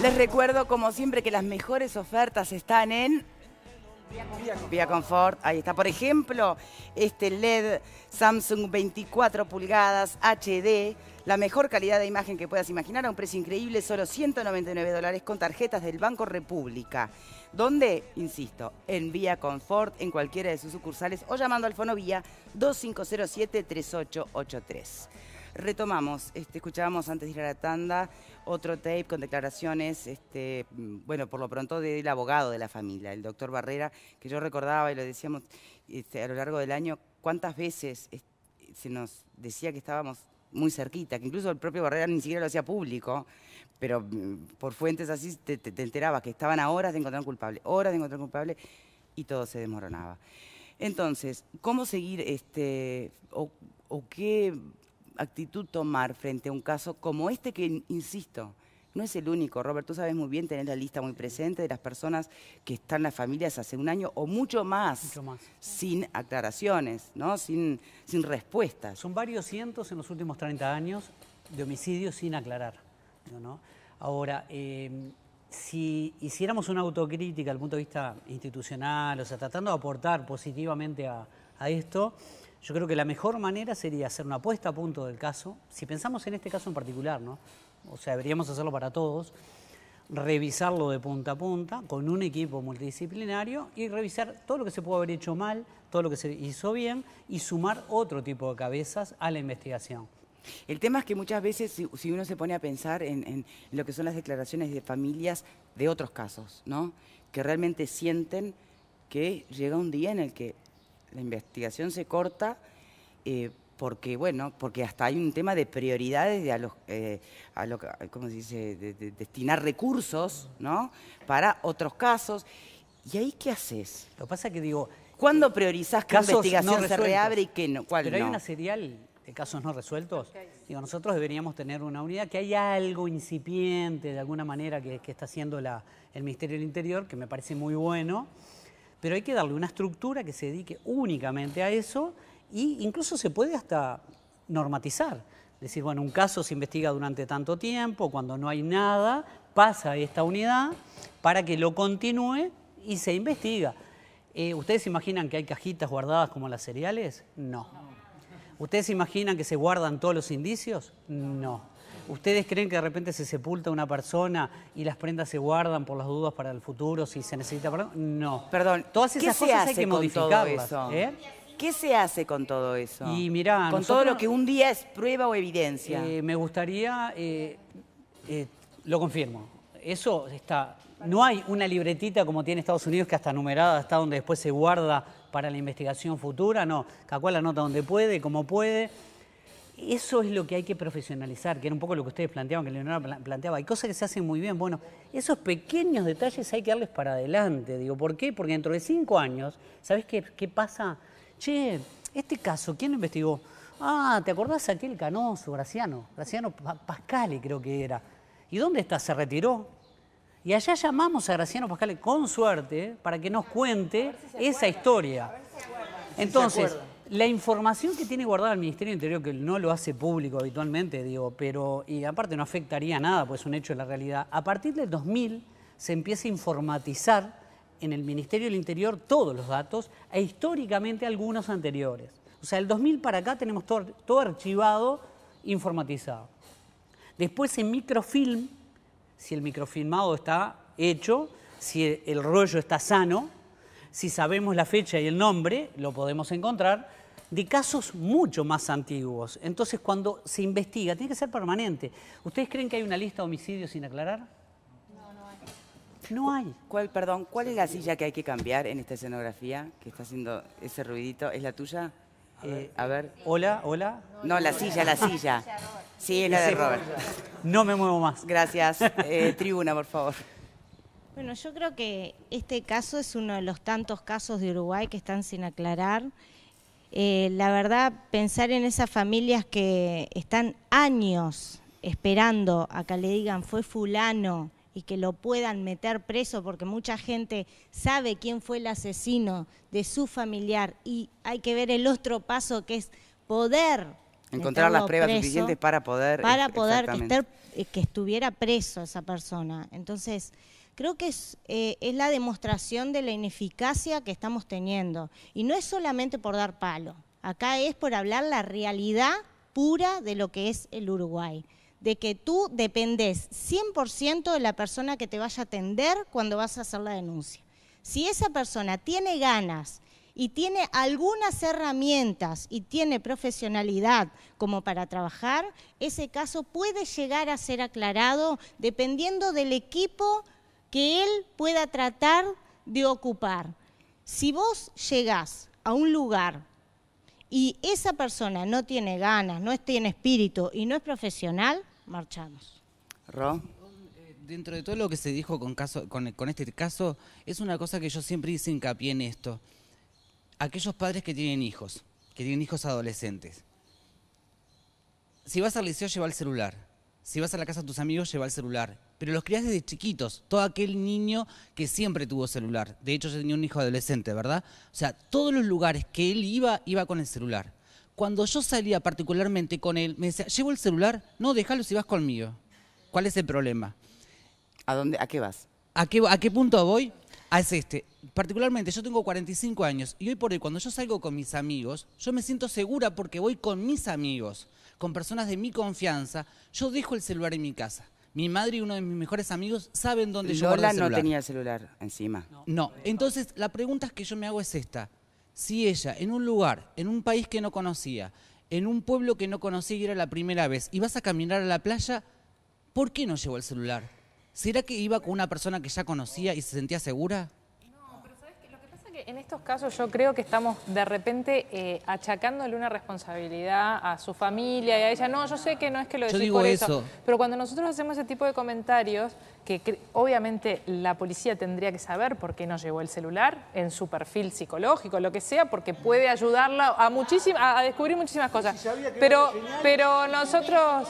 Les recuerdo, como siempre, que las mejores ofertas están en... Vía Confort, ahí está. Por ejemplo, este LED Samsung 24 pulgadas HD, la mejor calidad de imagen que puedas imaginar a un precio increíble, solo 199 dólares con tarjetas del Banco República. Donde, insisto, en Vía Confort, en cualquiera de sus sucursales o llamando al Vía 2507-3883. Retomamos, este, escuchábamos antes de ir a la tanda otro tape con declaraciones, este, bueno, por lo pronto del abogado de la familia, el doctor Barrera, que yo recordaba y lo decíamos este, a lo largo del año, cuántas veces se nos decía que estábamos muy cerquita, que incluso el propio Barrera ni siquiera lo hacía público, pero mm, por fuentes así te, enteraba enterabas que estaban a horas de encontrar culpable, horas de encontrar culpable, y todo se desmoronaba. Entonces, ¿cómo seguir este, o qué actitud tomar frente a un caso como este que, insisto, no es el único, Robert, tú sabes muy bien, tenés la lista muy presente de las personas que están en las familias hace un año o mucho más, sin aclaraciones, ¿no? sin, sin respuestas. Son varios cientos en los últimos 30 años de homicidios sin aclarar. Ahora, eh, si hiciéramos una autocrítica desde el punto de vista institucional, o sea, tratando de aportar positivamente a esto, yo creo que la mejor manera sería hacer una puesta a punto del caso, si pensamos en este caso en particular, ¿no? O sea, deberíamos hacerlo para todos, revisarlo de punta a punta con un equipo multidisciplinario y revisar todo lo que se pudo haber hecho mal, todo lo que se hizo bien y sumar otro tipo de cabezas a la investigación. El tema es que muchas veces, si, uno se pone a pensar en, en, lo que son las declaraciones de familias de otros casos, ¿no? Que realmente sienten que llega un día en el que la investigación se corta eh, porque, bueno, porque hasta hay un tema de prioridades, de a los, eh, a lo, ¿cómo se dice?, de, destinar recursos, ¿no?, para otros casos. ¿Y ahí qué haces? Lo pasa que digo... ¿Cuándo eh, priorizás la investigación se reabre y que no? Pero hay una serial de casos no resueltos. Digo, nosotros deberíamos tener una unidad que hay algo incipiente, de alguna manera, que, que está haciendo la, el Ministerio del Interior, que me parece muy bueno pero hay que darle una estructura que se dedique únicamente a eso e incluso se puede hasta normatizar. Decir, bueno, un caso se investiga durante tanto tiempo, cuando no hay nada, pasa esta unidad para que lo continúe y se investiga. Eh, ¿Ustedes imaginan que hay cajitas guardadas como las cereales? No. ¿Ustedes imaginan que se guardan todos los indicios? No. ¿Ustedes creen que de repente se sepulta una persona y las prendas se guardan por las dudas para el futuro si se necesita perdón? No. Perdón. Todas esas ¿Qué cosas se hace hay que modificarlas. ¿eh? ¿Qué se hace con todo eso? Y con todo lo que un día es prueba o evidencia. Eh, me gustaría, eh, lo confirmo, eso está. No hay una libretita como tiene Estados Unidos que hasta numerada está donde después se guarda para la investigación futura, no. Cacual cual anota donde puede, como puede. Eso es lo que hay que profesionalizar, que era un poco lo que ustedes planteaban, que Leonora planteaba. Hay cosas que se hacen muy bien. Bueno, esos pequeños detalles hay que darles para adelante. Digo, ¿por qué? Porque dentro de cinco años, ¿sabés qué, qué pasa? Che, este caso, ¿quién lo investigó? Ah, ¿te acordás aquel canoso, Graciano? Graciano Pascale creo que era. ¿Y dónde está? Se retiró. Y allá llamamos a Graciano Pascale con suerte para que nos cuente esa historia. Entonces, la información que tiene guardada el Ministerio del Interior, que no lo hace público habitualmente, digo, pero y aparte no afectaría nada, pues es un hecho de la realidad. A partir del 2000 se empieza a informatizar en el Ministerio del Interior todos los datos e históricamente algunos anteriores. O sea, del 2000 para acá tenemos todo, todo archivado, informatizado. Después en microfilm, si el microfilmado está hecho, si el rollo está sano, si sabemos la fecha y el nombre, lo podemos encontrar de casos mucho más antiguos. Entonces, cuando se investiga, tiene que ser permanente. ¿Ustedes creen que hay una lista de homicidios sin aclarar? No, no hay. No hay. ¿Cuál, perdón, ¿cuál es la silla que hay que cambiar en esta escenografía que está haciendo ese ruidito? ¿Es la tuya? A ver. Eh, hola, hola. No, la silla, la silla. Sí, es la de Robert. No me muevo más. Gracias. Eh, tribuna, por favor. Bueno, yo creo que este caso es uno de los tantos casos de Uruguay que están sin aclarar. Eh, la verdad, pensar en esas familias que están años esperando a que le digan fue fulano y que lo puedan meter preso, porque mucha gente sabe quién fue el asesino de su familiar y hay que ver el otro paso que es poder encontrar las pruebas suficientes para poder para poder eh, que estuviera preso esa persona. Entonces, creo que eh, es, la demostración de la ineficacia que estamos teniendo. Y no es solamente por dar palo, acá es por hablar la realidad pura de lo que es el Uruguay de que tú dependés 100% de la persona que te vaya a atender cuando vas a hacer la denuncia. Si esa persona tiene ganas y tiene algunas herramientas y tiene profesionalidad como para trabajar, ese caso puede llegar a ser aclarado dependiendo del equipo que él pueda tratar de ocupar. Si vos llegás a un lugar y esa persona no tiene ganas, no tiene espíritu y no es profesional, marchamos. ¿Ro? Dentro de todo lo que se dijo con, con este caso, es una cosa que yo siempre hice hincapié en esto. Aquellos padres que tienen hijos, que tienen hijos adolescentes. Si vas al liceo, lleva el celular si vas a la casa de tus amigos, lleva el celular. Pero los criás desde chiquitos. Todo aquel niño que siempre tuvo celular. De hecho, yo tenía un hijo adolescente, ¿verdad? O sea, todos los lugares que él iba, iba con el celular. Cuando yo salía particularmente con él, me decía, ¿llevo el celular? No, déjalo si vas conmigo. ¿Cuál es el problema? ¿A dónde? ¿A qué vas? ¿A qué, a qué punto voy? Ah, es este. Particularmente, yo tengo 45 años y hoy por hoy, cuando yo salgo con mis amigos, yo me siento segura porque voy con mis amigos, con personas de mi confianza. Yo dejo el celular en mi casa. Mi madre y uno de mis mejores amigos saben dónde yo guardo el celular. no tenía celular encima. No. Entonces, la pregunta que yo me hago es esta. Si ella, en un lugar, en un país que no conocía, en un pueblo que no conocía y era la primera vez, y vas a caminar a la playa, ¿por qué no llevó el celular? ¿Será que iba con una persona que ya conocía y se sentía segura? No, pero que que Lo pasa es En estos casos yo creo que estamos de repente eh, achacándole una responsabilidad a su familia y a ella. No, yo sé que no es que lo decís por eso, Pero cuando nosotros hacemos ese tipo de comentarios, que, obviamente la policía tendría que saber por qué no llevó el celular en su perfil psicológico, lo que sea, porque puede ayudarla a, a, descubrir muchísimas cosas. pero, pero nosotros...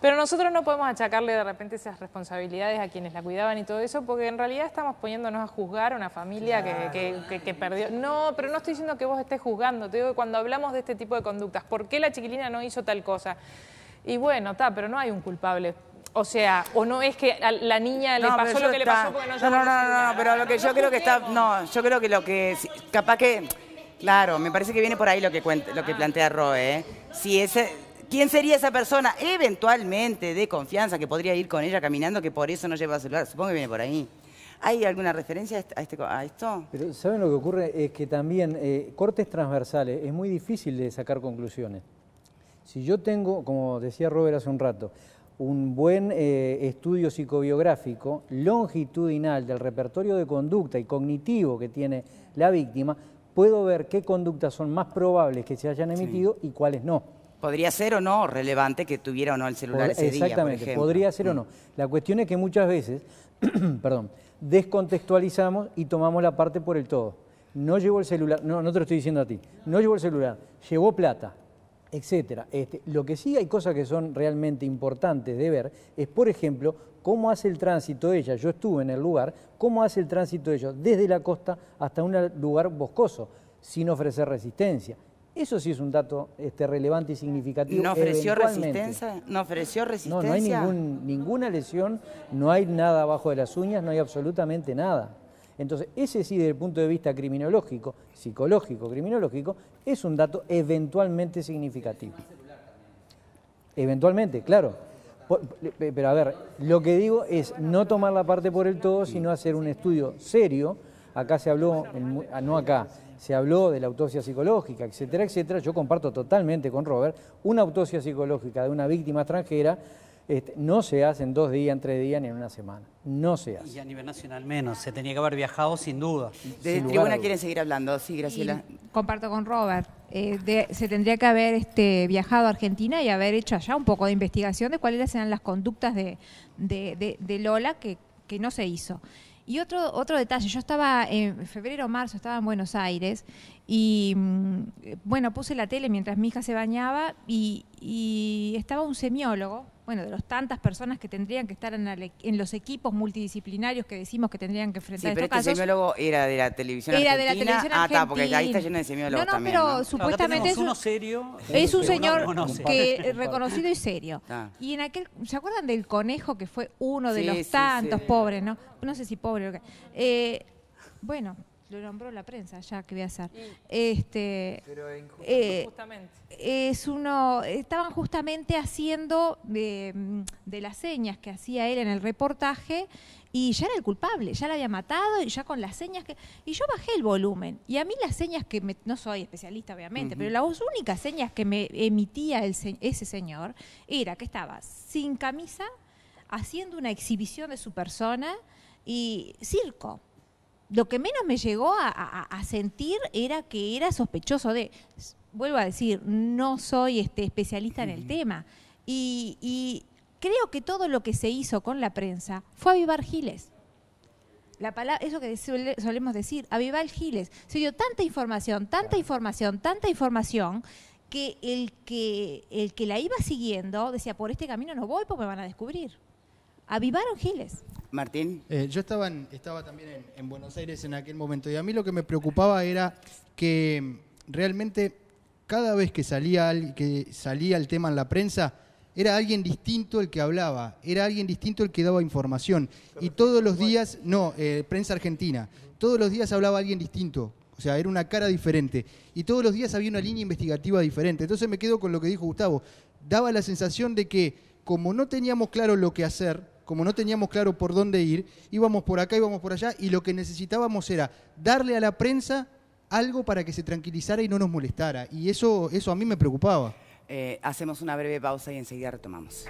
Pero nosotros no podemos achacarle de repente esas responsabilidades a quienes la cuidaban y todo eso, porque en realidad estamos poniéndonos a juzgar a una familia que, que, perdió. No, pero no estoy diciendo que vos estés juzgando, te digo que cuando hablamos de este tipo de conductas, ¿por qué la chiquilina no hizo tal cosa? Y bueno, está, pero no hay un culpable. O sea, o no es que la niña le pasó lo que le pasó porque no No, no, no, no, pero lo que yo creo que está. No, yo creo que lo que. Capaz que. Claro, me parece que viene por ahí lo que, cuenta, lo que ah. plantea Roe. ¿eh? Si ese ¿Quién sería esa persona eventualmente de confianza que podría ir con ella caminando que por eso no lleva celular? Supongo que viene por ahí. ¿Hay alguna referencia a, este, esto? Pero ¿saben lo que ocurre? Es que también eh, cortes transversales es muy difícil de sacar conclusiones. Si yo tengo, como decía Robert hace un rato, un buen eh, estudio psicobiográfico, longitudinal del repertorio de conducta y cognitivo que tiene la víctima, puedo ver qué conductas son más probables que se hayan emitido y cuáles no. Podría ser o no relevante que tuviera o no el celular ese Exactamente, podría ser o mm. no. La cuestión es que muchas veces, perdón, descontextualizamos y tomamos la parte por el todo. No llevó el celular, no, no te lo estoy diciendo a ti, no llevó el celular, llevó plata, etcétera. Este, lo que sí hay cosas que son realmente importantes de ver es, por ejemplo, cómo hace el tránsito ella, yo estuve en el lugar, cómo hace el tránsito ella desde la costa hasta un lugar boscoso, sin ofrecer resistencia. Eso sí es un dato este, relevante y significativo. ¿No ofreció resistencia? ¿No ofreció resistencia? No, no hay ninguna lesión, no hay nada abajo de las uñas, no hay absolutamente nada. Entonces, ese sí, desde el punto de vista criminológico, psicológico, criminológico, es un dato eventualmente significativo. Eventualmente, claro. Eh, pero a ver, lo que digo es no tomar la parte por el todo, sino hacer un estudio serio. Acá se habló, ah, no acá, se habló de la autopsia psicológica, etcétera, etcétera. Yo comparto totalmente con Robert, una autopsia psicológica de una víctima extranjera este, no se hace en dos días, en tres días, ni en una semana. No se hace. Y a nivel nacional menos. Se tenía que haber viajado sin duda. de este tribuna quieren seguir hablando. Sí, Graciela. comparto con Robert. Eh, se tendría que haber este, viajado a Argentina y haber hecho allá un poco de investigación de cuáles eran las conductas de, de, de Lola que, que no se hizo. Y otro, otro detalle, yo estaba en febrero o marzo, estaba en Buenos Aires y mm, bueno, puse la tele mientras mi hija se bañaba y, estaba un semiólogo, bueno, de las tantas personas que tendrían que estar e, en, los equipos multidisciplinarios que decimos que tendrían que enfrentar sí, pero este semiólogo era de la televisión era de la televisión ah, argentina. Ah, está, porque ahí está lleno de semiólogos No, no, pero supuestamente es, uno serio, es un, señor reconocido y serio. Y en aquel, ¿se acuerdan del conejo que fue uno de los tantos pobres, no? No sé si pobre. o Eh, bueno, lo nombró la prensa ya que voy a hacer este pero eh, es uno estaban justamente haciendo eh, de, las señas que hacía él en el reportaje y ya era el culpable ya lo había matado y ya con las señas que y yo bajé el volumen y a mí las señas que no soy especialista obviamente pero las únicas señas que me emitía ese señor era que estaba sin camisa haciendo una exhibición de su persona y circo lo que menos me llegó a, sentir era que era sospechoso de, vuelvo a decir, no soy este, especialista en el tema. Y, creo que todo lo que se hizo con la prensa fue avivar giles. La palabra, eso que solemos decir, avivar giles. Se dio tanta información, tanta información, tanta información, que el que, el que la iba siguiendo decía, por este camino no voy porque me van a descubrir avivaron Giles. Martín. Eh, yo estaba, estaba también en, Buenos Aires en aquel momento y a mí lo que me preocupaba era que mm, realmente cada vez que salía, que salía el tema en la prensa, era alguien distinto el que hablaba, era alguien distinto el que daba información. Y todos los días, no, eh, prensa argentina, todos los días hablaba alguien distinto. O sea, era una cara diferente. Y todos los días había una línea investigativa diferente. Entonces me quedo con lo que dijo Gustavo. Daba la sensación de que, como no teníamos claro lo que hacer, como no teníamos claro por dónde ir, íbamos por acá, íbamos por allá, y lo que necesitábamos era darle a la prensa algo para que se tranquilizara y no nos molestara. Y eso, eso a mí me preocupaba. Eh, hacemos una breve pausa y enseguida retomamos.